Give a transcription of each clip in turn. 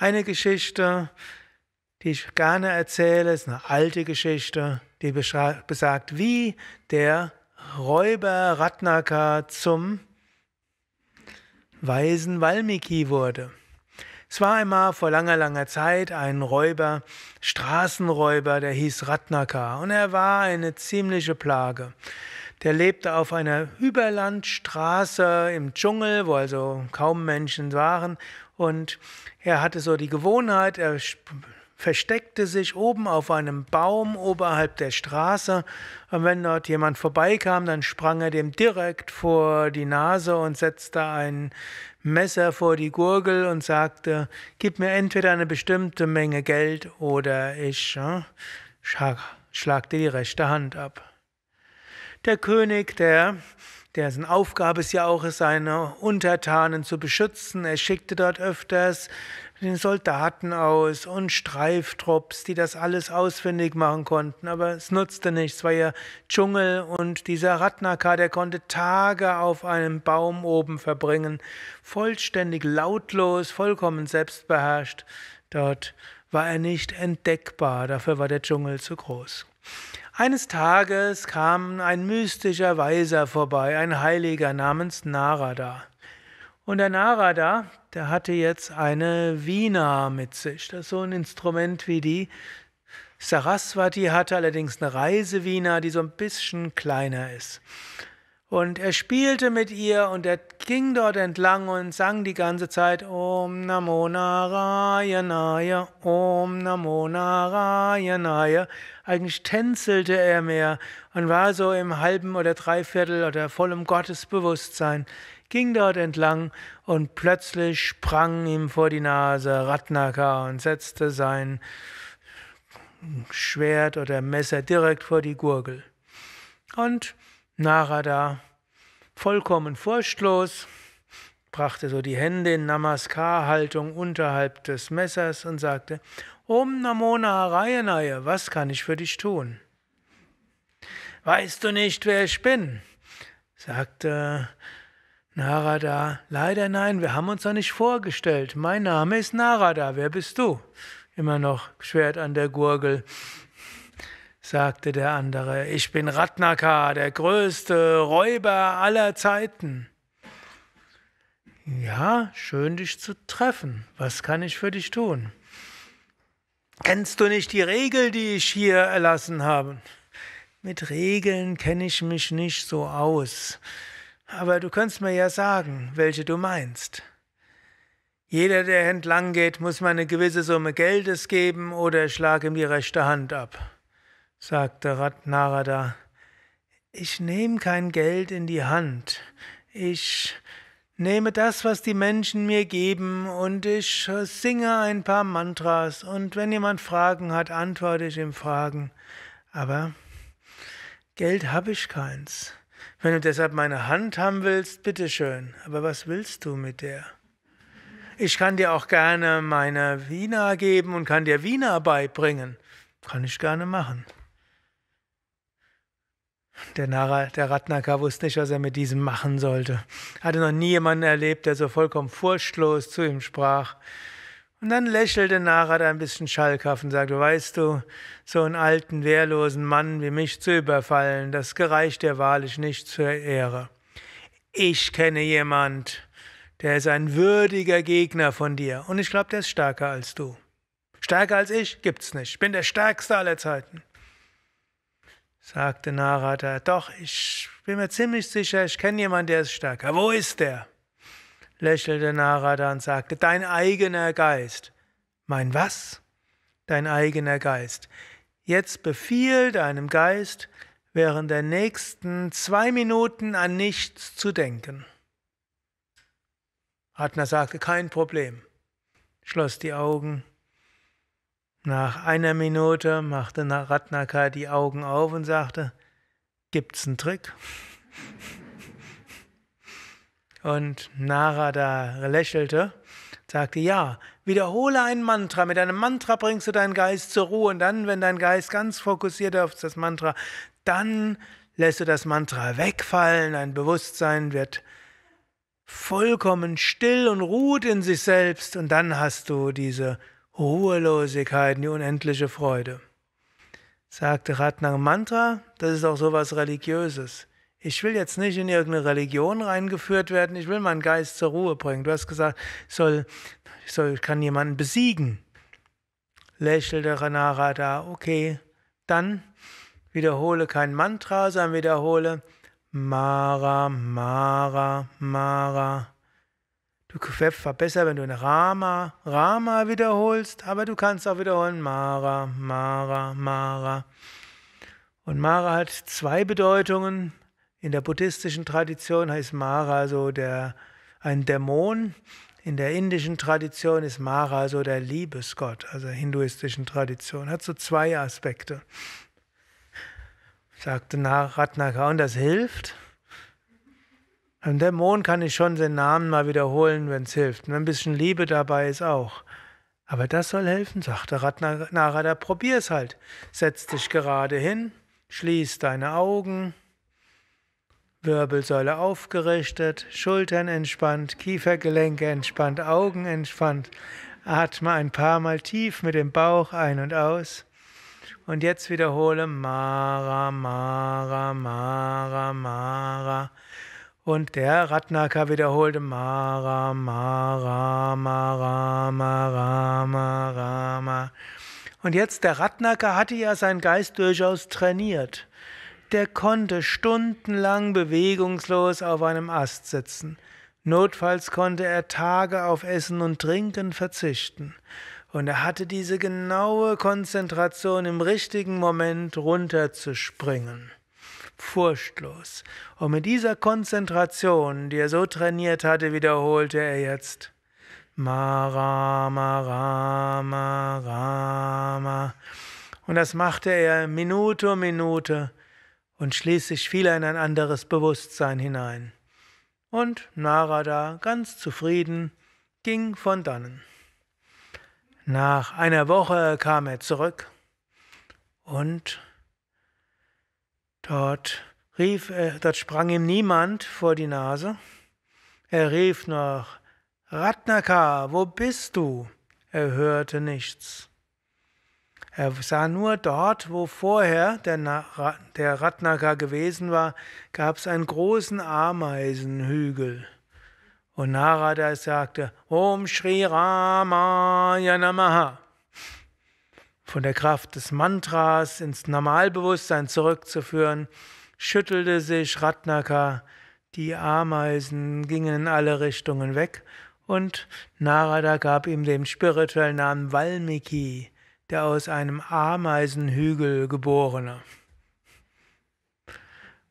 Eine Geschichte, die ich gerne erzähle, ist eine alte Geschichte, die besagt, wie der Räuber Ratnaka zum Weisen Valmiki wurde. Es war einmal vor langer, langer Zeit ein Räuber, Straßenräuber, der hieß Ratnaka und er war eine ziemliche Plage. Der lebte auf einer Überlandstraße im Dschungel, wo also kaum Menschen waren und er hatte so die Gewohnheit, er versteckte sich oben auf einem Baum oberhalb der Straße. Und wenn dort jemand vorbeikam, dann sprang er dem direkt vor die Nase und setzte ein Messer vor die Gurgel und sagte, gib mir entweder eine bestimmte Menge Geld oder ich äh, schlag, schlag dir die rechte Hand ab. Der König, der dessen Aufgabe es ja auch ist, seine Untertanen zu beschützen. Er schickte dort öfters den Soldaten aus und Streiftrupps, die das alles ausfindig machen konnten, aber es nutzte nichts, weil ja Dschungel und dieser Ratnaka, der konnte Tage auf einem Baum oben verbringen, vollständig lautlos, vollkommen selbstbeherrscht. Dort war er nicht entdeckbar, dafür war der Dschungel zu groß. Eines Tages kam ein mystischer Weiser vorbei, ein Heiliger namens Narada. Und der Narada, der hatte jetzt eine Wiener mit sich. Das ist so ein Instrument wie die. Saraswati hatte allerdings eine Reisewiener, die so ein bisschen kleiner ist. Und er spielte mit ihr und er ging dort entlang und sang die ganze Zeit Om Namo Narayanaya, Om Namo Narayanaya. Eigentlich tänzelte er mehr und war so im halben oder dreiviertel oder vollem Gottesbewusstsein, ging dort entlang und plötzlich sprang ihm vor die Nase Ratnaka und setzte sein Schwert oder Messer direkt vor die Gurgel. Und Narada, vollkommen furchtlos, brachte so die Hände in Namaskar-Haltung unterhalb des Messers und sagte, Om Namo Narayanaya, was kann ich für dich tun? Weißt du nicht, wer ich bin? sagte Narada, leider nein, wir haben uns doch nicht vorgestellt. Mein Name ist Narada, wer bist du? Immer noch Schwert an der Gurgel sagte der andere, ich bin Ratnaka, der größte Räuber aller Zeiten. Ja, schön dich zu treffen. Was kann ich für dich tun? Kennst du nicht die Regel, die ich hier erlassen habe? Mit Regeln kenne ich mich nicht so aus. Aber du kannst mir ja sagen, welche du meinst. Jeder, der entlang geht, muss mir eine gewisse Summe Geldes geben oder ich schlage ihm die rechte Hand ab sagte Ratnarada, ich nehme kein Geld in die Hand, ich nehme das, was die Menschen mir geben, und ich singe ein paar Mantras, und wenn jemand Fragen hat, antworte ich ihm Fragen, aber Geld habe ich keins. Wenn du deshalb meine Hand haben willst, bitteschön, aber was willst du mit der? Ich kann dir auch gerne meine Wiener geben und kann dir Wiener beibringen. Kann ich gerne machen. Der, Nara, der Ratnaka wusste nicht, was er mit diesem machen sollte. Hatte noch nie jemanden erlebt, der so vollkommen furchtlos zu ihm sprach. Und dann lächelte Narada ein bisschen schalkhaft und sagte, weißt du, so einen alten, wehrlosen Mann wie mich zu überfallen, das gereicht dir wahrlich nicht zur Ehre. Ich kenne jemand, der ist ein würdiger Gegner von dir und ich glaube, der ist stärker als du. Stärker als ich gibt's nicht. Ich bin der Stärkste aller Zeiten sagte Narada, doch, ich bin mir ziemlich sicher, ich kenne jemanden, der ist stärker. Wo ist der? lächelte Narada und sagte, dein eigener Geist. Mein was? Dein eigener Geist. Jetzt befiehl deinem Geist, während der nächsten zwei Minuten an nichts zu denken. Ratner sagte, kein Problem, schloss die Augen nach einer Minute machte Ratnaka die Augen auf und sagte, gibt's einen Trick? Und Narada lächelte, sagte, ja, wiederhole ein Mantra. Mit einem Mantra bringst du deinen Geist zur Ruhe und dann, wenn dein Geist ganz fokussiert auf das Mantra, dann lässt du das Mantra wegfallen, dein Bewusstsein wird vollkommen still und ruht in sich selbst und dann hast du diese Ruhelosigkeit die unendliche Freude. Sagte Ratnang Mantra, das ist auch sowas Religiöses. Ich will jetzt nicht in irgendeine Religion reingeführt werden, ich will meinen Geist zur Ruhe bringen. Du hast gesagt, ich, soll, ich, soll, ich kann jemanden besiegen. Lächelte da, okay, dann wiederhole kein Mantra, sondern wiederhole Mara, Mara, Mara, Du war besser, wenn du ein Rama, Rama wiederholst, aber du kannst auch wiederholen Mara, Mara, Mara. Und Mara hat zwei Bedeutungen. In der buddhistischen Tradition heißt Mara so der, ein Dämon. In der indischen Tradition ist Mara so der Liebesgott, also hinduistischen Tradition. Hat so zwei Aspekte. Sagte Ratnaka, und das hilft. Ein Dämon kann ich schon den Namen mal wiederholen, wenn es hilft. Und ein bisschen Liebe dabei ist auch. Aber das soll helfen, sagte Probier es halt. Setz dich gerade hin, schließ deine Augen, Wirbelsäule aufgerichtet, Schultern entspannt, Kiefergelenke entspannt, Augen entspannt. Atme ein paar Mal tief mit dem Bauch ein und aus. Und jetzt wiederhole Mara, Mara, Mara, Mara. Und der Ratnaka wiederholte Mara, Mara, Mara, Mara, Mara, Mara. Und jetzt, der Ratnaka hatte ja seinen Geist durchaus trainiert. Der konnte stundenlang bewegungslos auf einem Ast sitzen. Notfalls konnte er Tage auf Essen und Trinken verzichten. Und er hatte diese genaue Konzentration, im richtigen Moment runterzuspringen furchtlos. Und mit dieser Konzentration, die er so trainiert hatte, wiederholte er jetzt Marama, Rama, Rama. Und das machte er Minute um Minute und schließlich fiel er in ein anderes Bewusstsein hinein. Und Narada, ganz zufrieden, ging von dannen. Nach einer Woche kam er zurück und Dort rief, äh, dort sprang ihm niemand vor die Nase. Er rief noch, Ratnaka, wo bist du? Er hörte nichts. Er sah nur dort, wo vorher der, der Ratnaka gewesen war, gab es einen großen Ameisenhügel. Und Narada sagte, Om Shri Ramaya Namaha von der Kraft des Mantras ins Normalbewusstsein zurückzuführen, schüttelte sich Ratnaka, die Ameisen gingen in alle Richtungen weg und Narada gab ihm den spirituellen Namen Valmiki, der aus einem Ameisenhügel geborene.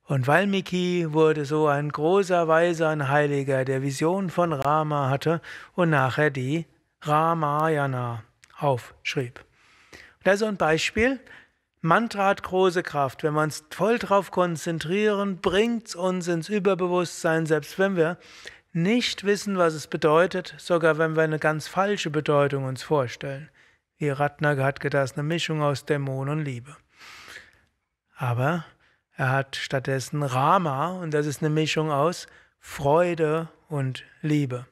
Und Valmiki wurde so ein großer Weiser, ein Heiliger, der Vision von Rama hatte und nachher die Ramayana aufschrieb. Das ist so ein Beispiel. Mantra hat große Kraft. Wenn wir uns voll drauf konzentrieren, bringt es uns ins Überbewusstsein, selbst wenn wir nicht wissen, was es bedeutet, sogar wenn wir eine ganz falsche Bedeutung uns vorstellen. Wie Ratnager hat gedacht, eine Mischung aus Dämon und Liebe. Aber er hat stattdessen Rama und das ist eine Mischung aus Freude und Liebe.